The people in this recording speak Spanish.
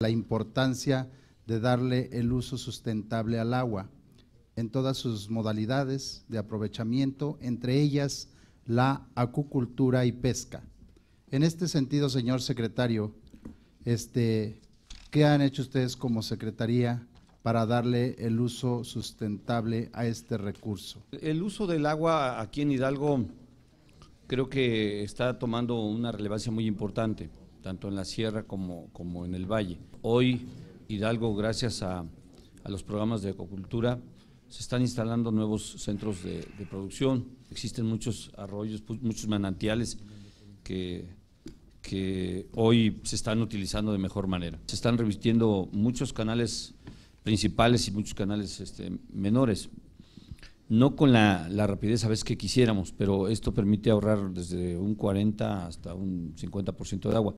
la importancia de darle el uso sustentable al agua en todas sus modalidades de aprovechamiento, entre ellas la acuicultura y pesca. En este sentido, señor secretario, este, ¿qué han hecho ustedes como secretaría para darle el uso sustentable a este recurso? El uso del agua aquí en Hidalgo creo que está tomando una relevancia muy importante tanto en la sierra como, como en el valle. Hoy Hidalgo, gracias a, los programas de ecocultura, se están instalando nuevos centros de, producción, existen muchos arroyos, muchos manantiales que, hoy se están utilizando de mejor manera. Se están revistiendo muchos canales principales y muchos canales este, menores. No con la, la, rapidez a veces que quisiéramos, pero esto permite ahorrar desde un 40 hasta un 50% de agua.